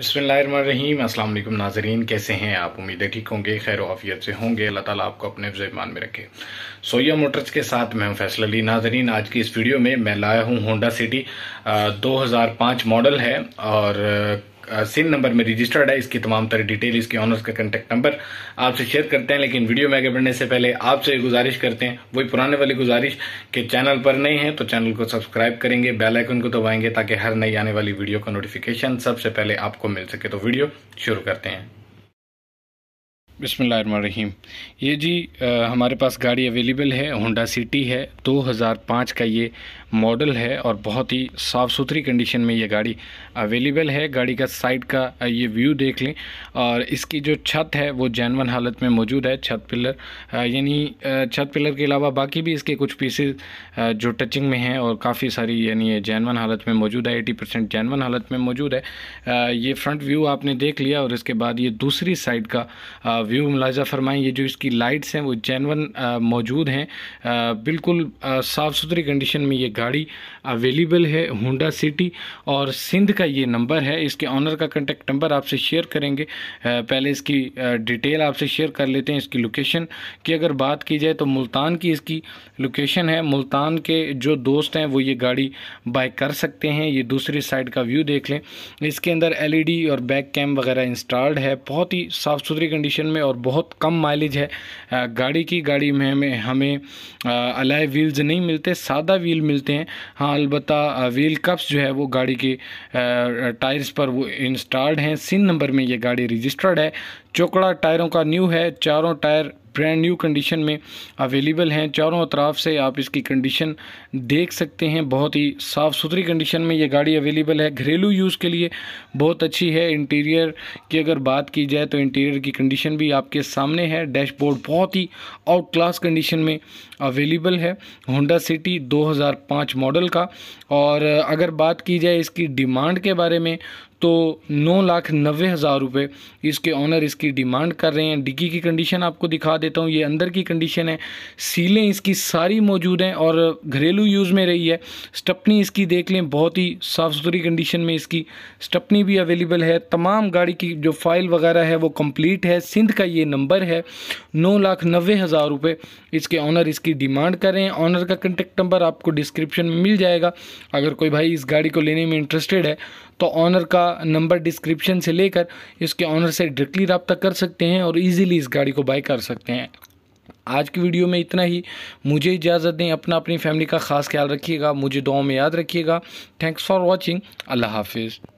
बसमीम अस्सलाम वालेकुम नाजरीन कैसे हैं आप उम्मीद है ठीक होंगे खैर वाफियत से होंगे अल्लाह ताला आपको अपने मान में रखे सोया मोटर्स के साथ मैं हूं फैसल अली नाजरीन आज की इस वीडियो में मैं लाया हूं होंडा सिटी 2005 मॉडल है और सिन नंबर में रजिस्टर्ड है इसकी तमाम तरह डिटेल इसके ऑनर्स का कंटेक्ट नंबर आपसे शेयर करते हैं लेकिन वीडियो में आगे बढ़ने से पहले आपसे गुजारिश करते हैं वही पुराने वाली गुजारिश के चैनल पर नहीं है तो चैनल को सब्सक्राइब करेंगे बेलाइकन को दबाएंगे ताकि हर नई आने वाली वीडियो का नोटिफिकेशन सबसे पहले आपको मिल सके तो वीडियो शुरू करते हैं बिसमीम ये जी आ, हमारे पास गाड़ी अवेलेबल है होंडा सिटी है 2005 का ये मॉडल है और बहुत ही साफ़ सुथरी कंडीशन में ये गाड़ी अवेलेबल है गाड़ी का साइड का ये व्यू देख लें और इसकी जो छत है वो जैनवन हालत में मौजूद है छत पिलर यानी छत पिलर के अलावा बाकी भी इसके कुछ पीसेज जो टचिंग में हैं और काफ़ी सारी यानी जैनवन हालत में मौजूद है एटी परसेंट जैनवन हालत में मौजूद है आ, ये फ्रंट व्यू आपने देख लिया और इसके बाद ये दूसरी साइड का व्यू मुलाजा फरमाएँ ये जो इसकी लाइट्स हैं वो जैनवन मौजूद हैं बिल्कुल साफ़ सुथरी कंडीशन में ये गाड़ी अवेलेबल है होंडा सिटी और सिंध का ये नंबर है इसके ऑनर का कंटेक्ट नंबर आपसे शेयर करेंगे पहले इसकी डिटेल आपसे शेयर कर लेते हैं इसकी लोकेशन की अगर बात की जाए तो मुल्तान की इसकी लोकेशन है मुल्तान के जो दोस्त हैं वो ये गाड़ी बाय कर सकते हैं ये दूसरी साइड का व्यू देख लें इसके अंदर एलईडी e और बैक कैम वगैरह इंस्टॉल्ड है बहुत ही साफ़ सुथरी कंडीशन में में और बहुत कम माइलेज है गाड़ी की गाड़ी में हमें हमें अलाय व्हील्स नहीं मिलते सादा व्हील मिलते हैं हाँ अलबत् व्हील कप्स जो है वो गाड़ी के टायर्स पर वो इंस्टॉल्ड हैं सिन नंबर में ये गाड़ी रजिस्टर्ड है चोकड़ा टायरों का न्यू है चारों टायर ब्रांड न्यू कंडीशन में अवेलेबल हैं चारों अतराफ से आप इसकी कंडीशन देख सकते हैं बहुत ही साफ़ सुथरी कंडीशन में ये गाड़ी अवेलेबल है घरेलू यूज़ के लिए बहुत अच्छी है इंटीरियर की अगर बात की जाए तो इंटीरियर की कंडीशन भी आपके सामने है डैशबोर्ड बहुत ही आउट क्लास कंडीशन में अवेलेबल है होंडा सिटी 2005 मॉडल का और अगर बात की जाए इसकी डिमांड के बारे में तो नौ लाख नब्बे हज़ार रुपये इसके ऑनर इसकी डिमांड कर रहे हैं डिग्गी की कंडीशन आपको दिखा देता हूँ ये अंदर की कंडीशन है सीलें इसकी सारी मौजूद हैं और घरेलू यूज़ में रही है स्टपनी इसकी देख लें बहुत ही साफ़ सुथरी कंडीशन में इसकी स्टपनी भी अवेलेबल है तमाम गाड़ी की जो फ़ाइल वगैरह है वो कम्प्लीट है सिंध का ये नंबर है नौ लाख नब्बे हज़ार रुपये इसके ऑनर इसकी डिमांड कर रहे हैं ऑनर का कंटेक्ट नंबर आपको डिस्क्रिप्शन में मिल जाएगा अगर कोई भाई इस गाड़ी को लेने में इंटरेस्टेड है तो ऑनर का नंबर डिस्क्रिप्शन से लेकर इसके ऑनर से डायरेक्टली रबता कर सकते हैं और ईजिली इस गाड़ी को बाई कर सकते हैं आज की वीडियो में इतना ही मुझे इजाज़त दें अपना अपनी फैमिली का ख़ास ख्याल रखिएगा मुझे दुआ में याद रखिएगा थैंक्स फॉर वॉचिंग अल्लाह हाफिज़